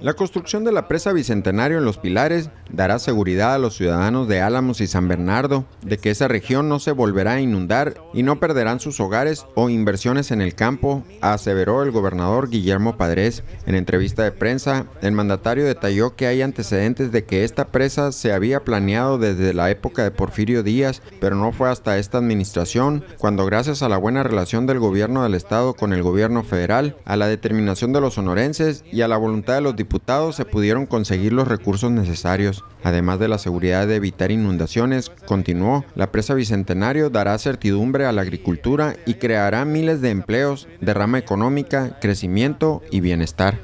La construcción de la presa Bicentenario en Los Pilares dará seguridad a los ciudadanos de Álamos y San Bernardo de que esa región no se volverá a inundar y no perderán sus hogares o inversiones en el campo, aseveró el gobernador Guillermo Padres. En entrevista de prensa, el mandatario detalló que hay antecedentes de que esta presa se había planeado desde la época de Porfirio Díaz, pero no fue hasta esta administración cuando gracias a la buena relación del gobierno del estado con el gobierno federal, a la determinación de los sonorenses y a la voluntad de los diputados se pudieron conseguir los recursos necesarios. Además de la seguridad de evitar inundaciones, continuó, la presa Bicentenario dará certidumbre a la agricultura y creará miles de empleos, rama económica, crecimiento y bienestar.